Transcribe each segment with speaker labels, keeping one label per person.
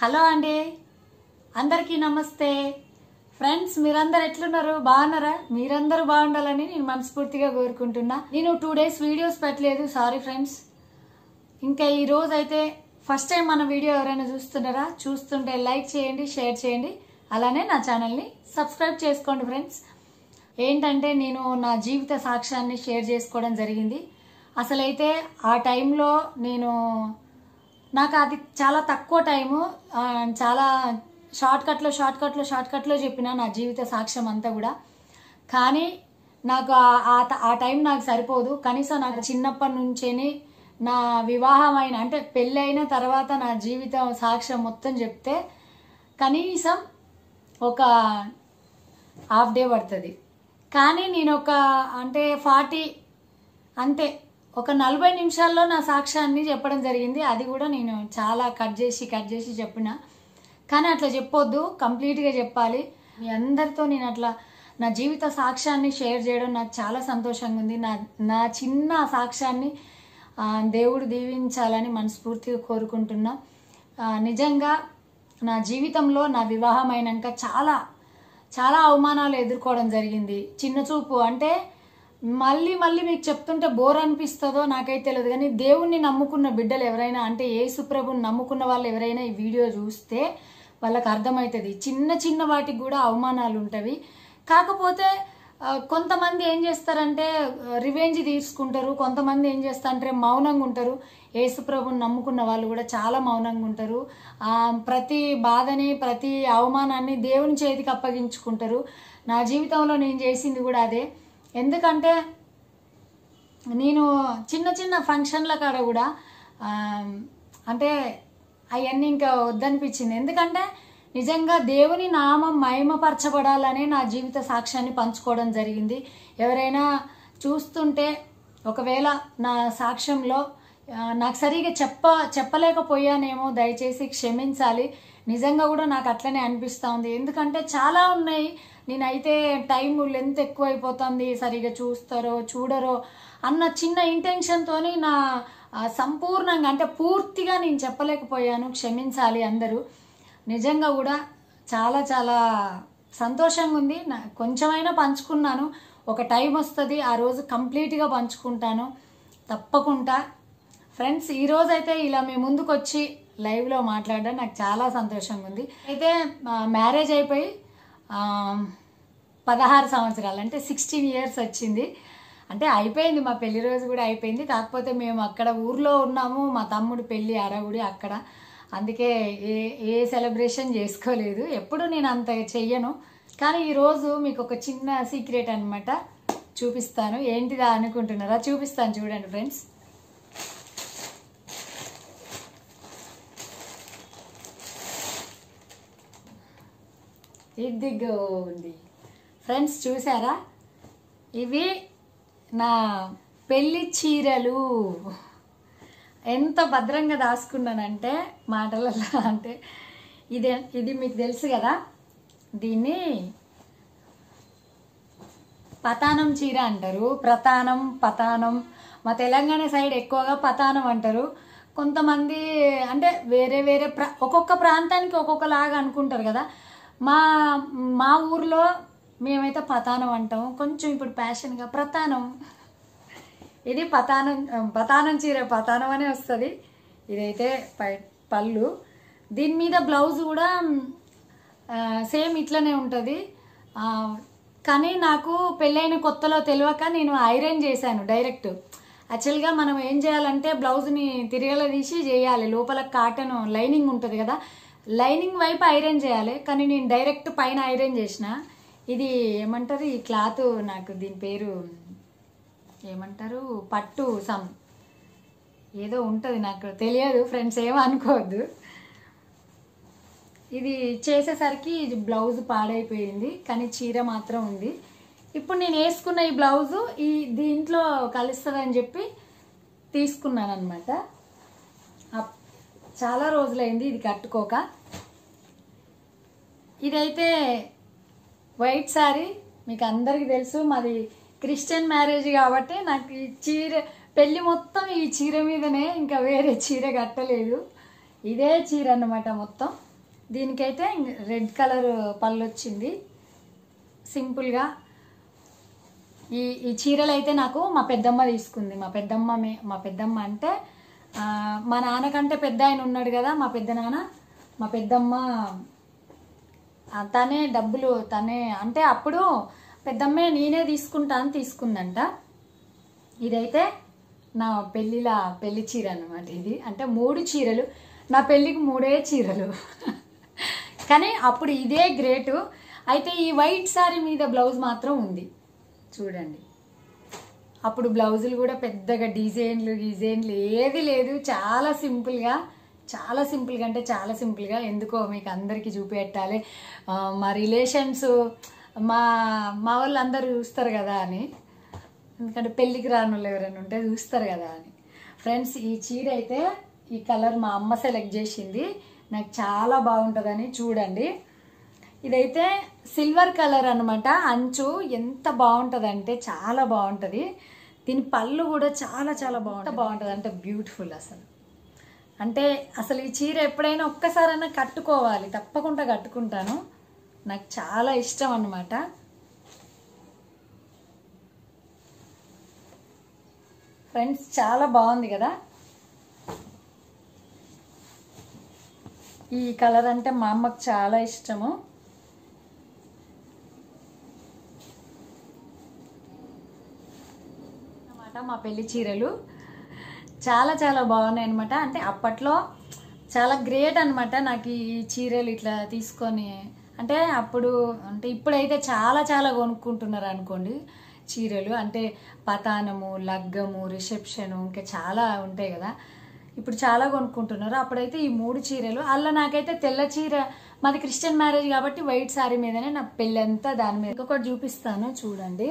Speaker 1: hello అండి అందరికీ నమస్తే ఫ్రెండ్స్ మీరందరు ఎట్లున్నారు బాగున్నారా మీరందరూ బాగుండాలని నేను మనస్ఫూర్తిగా కోరుకుంటున్నా నేను టూ డేస్ వీడియోస్ పెట్టలేదు సారీ ఫ్రెండ్స్ ఇంకా ఈ రోజు అయితే ఫస్ట్ టైం మన వీడియో ఎవరైనా చూస్తున్నారా చూస్తుంటే లైక్ చేయండి షేర్ చేయండి అలానే నా ఛానల్ని సబ్స్క్రైబ్ చేసుకోండి ఫ్రెండ్స్ ఏంటంటే నేను నా జీవిత సాక్ష్యాన్ని షేర్ చేసుకోవడం జరిగింది అసలైతే ఆ టైంలో నేను నాకు అది చాలా తక్కువ టైము చాలా షార్ట్కట్లో షార్ట్కట్లో షార్ట్కట్లో చెప్పిన నా జీవిత సాక్ష్యం అంతా కూడా కానీ నాకు ఆ టైం నాకు సరిపోదు కనీసం నాకు చిన్నప్పటి నుంచే నా వివాహమైన అంటే పెళ్ళైన తర్వాత నా జీవితం సాక్ష్యం మొత్తం చెప్తే కనీసం ఒక హాఫ్ డే పడుతుంది కానీ నేను ఒక అంటే ఫార్టీ అంతే ఒక నలభై నిమిషాల్లో నా సాక్ష్యాన్ని చెప్పడం జరిగింది అది కూడా నేను చాలా కట్ చేసి కట్ చేసి చెప్పిన కానీ అట్లా చెప్పొద్దు కంప్లీట్గా చెప్పాలి మీ అందరితో నేను అట్లా నా జీవిత సాక్ష్యాన్ని షేర్ చేయడం నాకు చాలా సంతోషంగా ఉంది నా నా చిన్న సాక్ష్యాన్ని దేవుడు దీవించాలని మనస్ఫూర్తిగా కోరుకుంటున్నా నిజంగా నా జీవితంలో నా అయినాక చాలా చాలా అవమానాలు ఎదుర్కోవడం జరిగింది చిన్న చూపు అంటే మళ్ళీ మళ్ళీ మీకు చెప్తుంటే బోర్ అనిపిస్తుందో నాకైతే తెలియదు కానీ దేవుణ్ణి నమ్ముకున్న బిడ్డలు ఎవరైనా అంటే ఏసుప్రభుని నమ్ముకున్న వాళ్ళు ఎవరైనా ఈ వీడియో చూస్తే వాళ్ళకు అర్థమవుతుంది చిన్న చిన్న వాటికి కూడా అవమానాలు ఉంటవి కాకపోతే కొంతమంది ఏం చేస్తారంటే రివెంజ్ తీసుకుంటారు కొంతమంది ఏం చేస్తారంటే మౌనంగా ఉంటారు యేసుప్రభుని నమ్ముకున్న వాళ్ళు కూడా చాలా మౌనంగా ఉంటారు ప్రతి బాధని ప్రతి అవమానాన్ని దేవుని చేతికి అప్పగించుకుంటారు నా జీవితంలో నేను చేసింది కూడా అదే ఎందుకంటే నేను చిన్న చిన్న ఫంక్షన్ల కాడ కూడా అంటే అవన్నీ ఇంకా వద్దనిపించింది ఎందుకంటే నిజంగా దేవుని నామం మహిమపరచబడాలనే నా జీవిత సాక్ష్యాన్ని పంచుకోవడం జరిగింది ఎవరైనా చూస్తుంటే ఒకవేళ నా సాక్ష్యంలో నాకు సరిగా చెప్ప చెప్పలేకపోయానేమో దయచేసి క్షమించాలి నిజంగా కూడా నాకు అట్లనే అనిపిస్తూ ఉంది ఎందుకంటే చాలా ఉన్నాయి నేనైతే టైం లెంత్ ఎక్కువ అయిపోతుంది సరిగా చూస్తారో చూడరో అన్న చిన్న ఇంటెన్షన్తోని నా సంపూర్ణంగా అంటే పూర్తిగా నేను చెప్పలేకపోయాను క్షమించాలి అందరూ నిజంగా కూడా చాలా చాలా సంతోషంగా ఉంది కొంచెమైనా పంచుకున్నాను ఒక టైం వస్తుంది ఆ రోజు కంప్లీట్గా పంచుకుంటాను తప్పకుండా ఫ్రెండ్స్ ఈరోజు అయితే ఇలా మీ ముందుకు వచ్చి లైవ్లో మాట్లాడడం నాకు చాలా సంతోషంగా ఉంది అయితే మ్యారేజ్ అయిపోయి పదహారు సంవత్సరాలు అంటే సిక్స్టీన్ ఇయర్స్ వచ్చింది అంటే అయిపోయింది మా పెళ్లి రోజు కూడా అయిపోయింది కాకపోతే మేము అక్కడ ఊర్లో ఉన్నాము మా తమ్ముడు పెళ్ళి అరవుడి అక్కడ అందుకే ఏ ఏ సెలబ్రేషన్ చేసుకోలేదు ఎప్పుడు నేను అంత చెయ్యను కానీ ఈరోజు మీకు ఒక చిన్న సీక్రెట్ అనమాట చూపిస్తాను ఏంటిదా అనుకుంటున్నారా చూపిస్తాను చూడండి ఫ్రెండ్స్ ఇదిగో ఉంది ఫ్రెండ్స్ చూసారా ఇవి నా పెళ్లి చీరలు ఎంత భద్రంగా దాచుకున్నానంటే మాటలలో అంటే ఇదే ఇది మీకు తెలుసు కదా దీన్ని పతానం చీర అంటారు ప్రతానం పతానం మా తెలంగాణ సైడ్ ఎక్కువగా పతానం అంటారు కొంతమంది అంటే వేరే వేరే ప్ర ఒక్కొక్క ప్రాంతానికి ఒక్కొక్కలాగా అనుకుంటారు కదా మా మా ఊర్లో మేమైతే పతానం అంటాం కొంచెం ఇప్పుడు ప్యాషన్గా ప్రతానం ఇది పతానం పతానం చీర పతానం అనే వస్తుంది ఇదైతే పళ్ళు దీని మీద బ్లౌజ్ కూడా సేమ్ ఇట్లనే ఉంటుంది కానీ నాకు పెళ్ళైన కొత్తలో తెలియక నేను ఐరన్ చేశాను డైరెక్ట్ యాక్చువల్గా మనం ఏం చేయాలంటే బ్లౌజ్ని తిరగల తీసి చేయాలి లోపల కాటన్ లైనింగ్ ఉంటుంది కదా లైనింగ్ వైపు ఐరన్ చేయాలి కానీ నేను డైరెక్ట్ పైన ఐరన్ చేసిన ఇది ఏమంటారు ఈ క్లాత్ నాకు దీని పేరు ఏమంటారు పట్టు సమ్ ఏదో ఉంటుంది నాకు తెలియదు ఫ్రెండ్స్ ఏమనుకోవద్దు ఇది చేసేసరికి బ్లౌజ్ పాడైపోయింది కానీ చీర మాత్రం ఉంది ఇప్పుడు నేను వేసుకున్న ఈ బ్లౌజు ఈ దీంట్లో కలుస్తుందని చెప్పి తీసుకున్నాను అనమాట చాలా రోజులైంది ఇది కట్టుకోక ఇదైతే వైట్ శారీ మీకు అందరికీ తెలుసు మాది క్రిస్టియన్ మ్యారేజ్ కాబట్టి నాకు ఈ చీర పెళ్ళి మొత్తం ఈ చీర మీదనే ఇంకా వేరే చీర కట్టలేదు ఇదే చీర అన్నమాట మొత్తం దీనికైతే రెడ్ కలర్ పళ్ళు వచ్చింది సింపుల్గా ఈ ఈ చీరలు అయితే నాకు మా పెద్దమ్మ తీసుకుంది మా పెద్దమ్మ మా పెద్దమ్మ అంటే మా నాన్నకంటే పెద్ద ఆయన ఉన్నాడు కదా మా పెద్ద నాన్న మా పెద్దమ్మ తనే డబ్బులు తనే అంటే అప్పుడు పెద్దమ్మే నేనే తీసుకుంటా అని తీసుకుందంట ఇదైతే నా పెళ్ళిలా పెళ్లి చీర అనమాట ఇది అంటే మూడు చీరలు నా పెళ్ళికి మూడే చీరలు కానీ అప్పుడు ఇదే గ్రేటు అయితే ఈ వైట్ శారీ మీద బ్లౌజ్ మాత్రం ఉంది చూడండి అప్పుడు బ్లౌజులు కూడా పెద్దగా డిజైన్లు డిజైన్లు ఏది లేదు చాలా సింపుల్గా చాలా సింపుల్గా అంటే చాలా సింపుల్గా ఎందుకో మీకు అందరికీ చూపెట్టాలి మా రిలేషన్స్ మా మా వాళ్ళు అందరూ చూస్తారు కదా అని ఎందుకంటే పెళ్ళికి రాని వాళ్ళు ఎవరైనా ఉంటే చూస్తారు కదా అని ఫ్రెండ్స్ ఈ చీర అయితే ఈ కలర్ మా అమ్మ సెలెక్ట్ చేసింది నాకు చాలా బాగుంటుందని చూడండి ఇదైతే సిల్వర్ కలర్ అనమాట అంచు ఎంత బాగుంటుందంటే చాలా బాగుంటుంది దీని పళ్ళు కూడా చాలా చాలా బాగుంటుంది బాగుంటుంది అంటే బ్యూటిఫుల్ అసలు అంటే అసలు ఈ చీర ఎప్పుడైనా ఒక్కసారైనా కట్టుకోవాలి తప్పకుండా కట్టుకుంటాను నాకు చాలా ఇష్టం అన్నమాట ఫ్రెండ్స్ చాలా బాగుంది కదా ఈ కలర్ అంటే మా అమ్మకు చాలా ఇష్టము అనమాట మా పెళ్లి చీరలు చాలా చాలా బాగున్నాయి అనమాట అంటే అప్పట్లో చాలా గ్రేట్ అనమాట నాకు ఈ చీరలు ఇట్లా తీసుకొని అంటే అప్పుడు అంటే ఇప్పుడైతే చాలా చాలా కొనుక్కుంటున్నారు అనుకోండి చీరలు అంటే పతానము లగ్గము రిసెప్షను ఇంకా చాలా ఉంటాయి కదా ఇప్పుడు చాలా కొనుక్కుంటున్నారు అప్పుడైతే ఈ మూడు చీరలు అలా నాకైతే తెల్ల చీర మాది క్రిస్టియన్ మ్యారేజ్ కాబట్టి వైట్ సారీ మీదనే నా పెళ్ళంతా దాని మీద ఇంకొకటి చూపిస్తాను చూడండి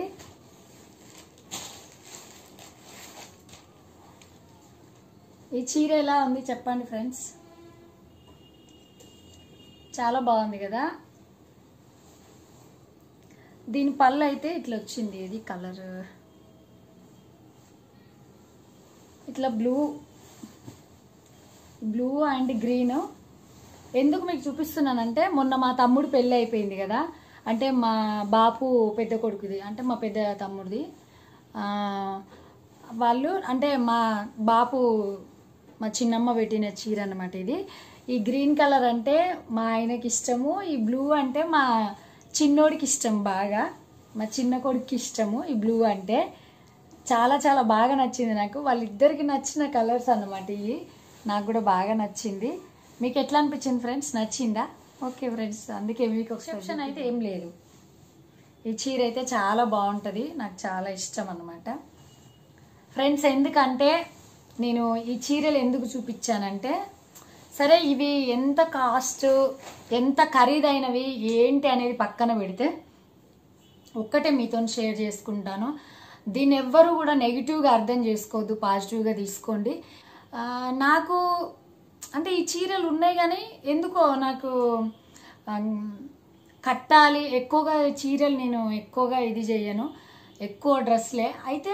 Speaker 1: ఈ చీర ఎలా ఉంది చెప్పండి ఫ్రెండ్స్ చాలా బాగుంది కదా దీని పళ్ళు అయితే ఇట్లా వచ్చింది ఇది కలర్ ఇట్లా బ్లూ బ్లూ అండ్ గ్రీన్ ఎందుకు మీకు చూపిస్తున్నానంటే మొన్న మా తమ్ముడు పెళ్ళి అయిపోయింది కదా అంటే మా బాపు పెద్ద కొడుకుది అంటే మా పెద్ద తమ్ముడిది వాళ్ళు అంటే మా బాపు మా చిన్నమ్మ పెట్టిన చీర అనమాట ఇది ఈ గ్రీన్ కలర్ అంటే మా ఆయనకి ఇష్టము ఈ బ్లూ అంటే మా చిన్నోడికి ఇష్టం బాగా మా చిన్న కొడుకు ఇష్టము ఈ బ్లూ అంటే చాలా చాలా బాగా నచ్చింది నాకు వాళ్ళిద్దరికి నచ్చిన కలర్స్ అన్నమాట ఇవి నాకు కూడా బాగా నచ్చింది మీకు ఎట్లా అనిపించింది ఫ్రెండ్స్ నచ్చిందా ఓకే ఫ్రెండ్స్ అందుకే మీకు సెప్షన్ అయితే ఏం లేదు ఈ చీర అయితే చాలా బాగుంటుంది నాకు చాలా ఇష్టం అనమాట ఫ్రెండ్స్ ఎందుకంటే నేను ఈ చీరలు ఎందుకు చూపించానంటే సరే ఇవి ఎంత కాస్ట్ ఎంత ఖరీదైనవి ఏంటి అనేది పక్కన పెడితే ఒక్కటే మీతో షేర్ చేసుకుంటాను దీన్ని ఎవ్వరూ కూడా నెగిటివ్గా అర్థం చేసుకోవద్దు పాజిటివ్గా తీసుకోండి నాకు అంటే ఈ చీరలు ఉన్నాయి కానీ ఎందుకో నాకు కట్టాలి ఎక్కువగా చీరలు నేను ఎక్కువగా ఇది చేయను ఎక్కువ డ్రెస్లే అయితే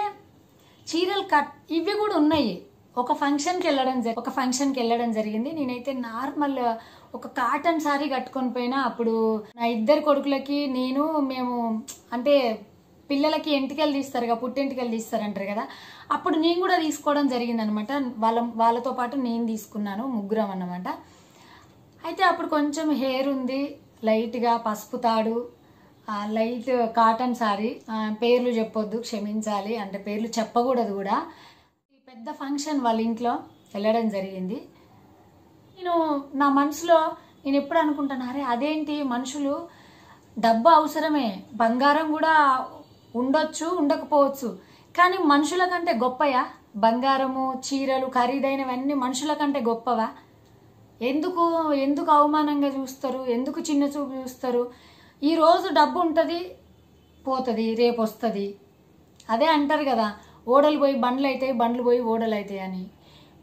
Speaker 1: చీరలు కట్ ఇవి కూడా ఉన్నాయి ఒక ఫంక్షన్కి వెళ్ళడం జరి ఒక ఫంక్షన్కి వెళ్ళడం జరిగింది నేనైతే నార్మల్ ఒక కాటన్ శారీ కట్టుకొని పోయినా అప్పుడు నా ఇద్దరు కొడుకులకి నేను మేము అంటే పిల్లలకి ఎంటికలు తీస్తారుగా తీస్తారు అంటారు కదా అప్పుడు నేను కూడా తీసుకోవడం జరిగిందనమాట వాళ్ళ వాళ్ళతో పాటు నేను తీసుకున్నాను ముగ్గురం అన్నమాట అయితే అప్పుడు కొంచెం హెయిర్ ఉంది లైట్గా పసుపు తాడు లైట్ కాటన్ శారీ పేర్లు చెప్పొద్దు క్షమించాలి అంటే పేర్లు చెప్పకూడదు కూడా పెద్ద ఫంక్షన్ వాళ్ళ ఇంట్లో వెళ్ళడం జరిగింది నేను నా మనసులో నేను ఎప్పుడు అనుకుంటాను అరే అదేంటి మనుషులు డబ్బు అవసరమే బంగారం కూడా ఉండొచ్చు ఉండకపోవచ్చు కానీ మనుషుల కంటే గొప్పయా బంగారము చీరలు ఖరీదైనవన్నీ మనుషుల కంటే గొప్పవా ఎందుకు ఎందుకు అవమానంగా చూస్తారు ఎందుకు చిన్న చూపు చూస్తారు ఈరోజు డబ్బు ఉంటుంది పోతుంది రేపు వస్తుంది అదే అంటారు కదా ఓడలు పోయి బండ్లు అవుతాయి బండ్లు పోయి ఓడలు అవుతాయి అని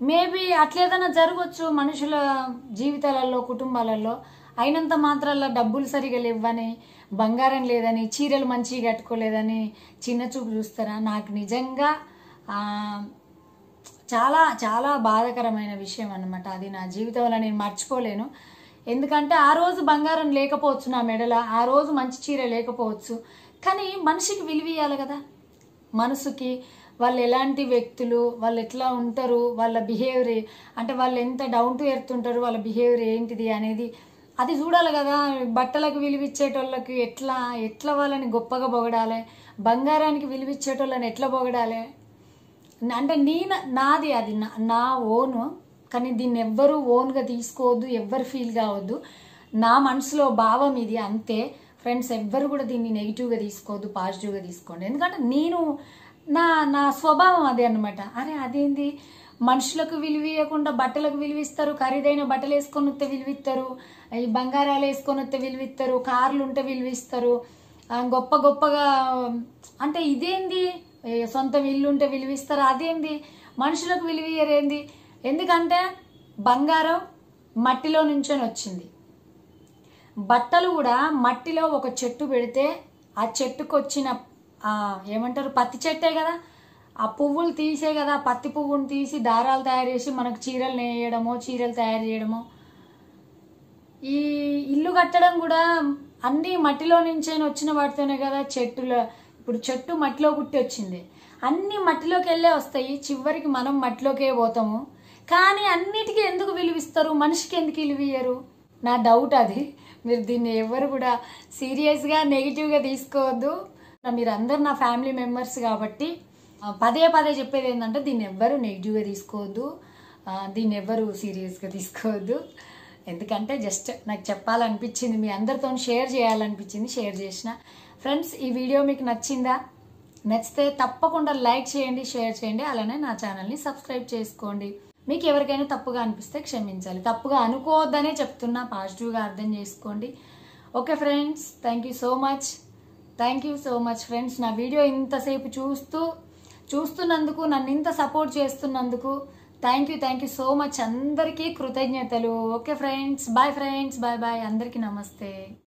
Speaker 1: మేబీ అట్లేదన్నా జరగవచ్చు మనుషుల జీవితాలలో కుటుంబాలలో అయినంత మాత్రాల్లో డబ్బులు సరిగా లేవని బంగారం లేదని చీరలు మంచిగా కట్టుకోలేదని చిన్న చూపు చూస్తారా నాకు నిజంగా చాలా చాలా బాధకరమైన విషయం అనమాట అది నా జీవితంలో నేను మర్చిపోలేను ఎందుకంటే ఆ రోజు బంగారం లేకపోవచ్చు నా మెడల ఆ రోజు మంచి చీర లేకపోవచ్చు కానీ మనిషికి విలువ ఇవ్వాలి కదా మనసుకి వాళ్ళు ఎలాంటి వ్యక్తులు వాళ్ళు ఎట్లా ఉంటారు వాళ్ళ బిహేవియర్ అంటే వాళ్ళు ఎంత డౌన్ టు ఎర్త్ ఉంటారు వాళ్ళ బిహేవియర్ ఏంటిది అనేది అది చూడాలి కదా బట్టలకు విలువిచ్చేటోళ్ళకి ఎట్లా ఎట్లా వాళ్ళని గొప్పగా పొగడాలి బంగారానికి విలువిచ్చేటోళ్ళని ఎట్లా పొగడాలి అంటే నీ నాది అది నా ఓను కానీ దీన్ని ఎవ్వరూ ఓన్గా తీసుకోవద్దు ఎవ్వరు ఫీల్ కావద్దు నా మనసులో భావం ఇది అంతే ఫ్రెండ్స్ ఎవ్వరు కూడా దీన్ని నెగిటివ్గా తీసుకోవద్దు పాజిటివ్గా తీసుకోండి ఎందుకంటే నేను నా నా స్వభావం అదే అనమాట అరే అదేంది మనుషులకు విలువీయకుండా బట్టలకు విలువిస్తారు ఖరీదైన బట్టలు వేసుకొని వస్తే విలువిస్తారు ఈ బంగారాలు వేసుకొని వస్తే విలువిస్తారు కార్లు ఉంటే విలువిస్తారు గొప్ప గొప్పగా అంటే ఇదేంది సొంత విల్లు ఉంటే విలువిస్తారు అదేంది మనుషులకు విలువీయరేంది ఎందుకంటే బంగారం మట్టిలో నుంచొని వచ్చింది బట్టలు కూడా మట్టిలో ఒక చెట్టు పెడితే ఆ చెట్టుకు వచ్చిన ఏమంటారు పత్తి చెట్టే కదా ఆ పువ్వులు తీసే కదా పత్తి పువ్వును తీసి దారాలు తయారు చేసి మనకు చీరలు నేయడమో చీరలు తయారు చేయడమో ఈ ఇల్లు కట్టడం కూడా అన్నీ మట్టిలో నుంచి వచ్చిన వాటితోనే కదా చెట్టుల ఇప్పుడు చెట్టు మట్టిలో గుట్టి వచ్చింది అన్నీ మట్టిలోకి వెళ్ళే వస్తాయి చివరికి మనం మట్టిలోకే పోతాము కానీ అన్నిటికీ ఎందుకు విలువిస్తారు మనిషికి ఎందుకు విలువియ్యరు నా డౌట్ అది మీరు దీన్ని ఎవరు కూడా సీరియస్గా నెగిటివ్గా తీసుకోవద్దు అందరు నా ఫ్యామిలీ మెంబర్స్ కాబట్టి పదే పదే చెప్పేది ఏంటంటే దీన్ని ఎవ్వరు నెగిటివ్గా తీసుకోవద్దు దీన్ని ఎవ్వరు సీరియస్గా తీసుకోవద్దు ఎందుకంటే జస్ట్ నాకు చెప్పాలనిపించింది మీ అందరితో షేర్ చేయాలనిపించింది షేర్ చేసిన ఫ్రెండ్స్ ఈ వీడియో మీకు నచ్చిందా నచ్చితే తప్పకుండా లైక్ చేయండి షేర్ చేయండి అలానే నా ఛానల్ని సబ్స్క్రైబ్ చేసుకోండి మీకు ఎవరికైనా తప్పుగా అనిపిస్తే క్షమించాలి తప్పుగా అనుకోవద్దనే చెప్తున్నా పాజిటివ్గా అర్థం చేసుకోండి okay friends thank you so much thank you so much friends నా వీడియో ఇంతసేపు చూస్తూ చూస్తున్నందుకు నన్ను ఇంత సపోర్ట్ చేస్తున్నందుకు thank you thank you so much అందరికీ కృతజ్ఞతలు okay friends bye friends bye bye అందరికీ నమస్తే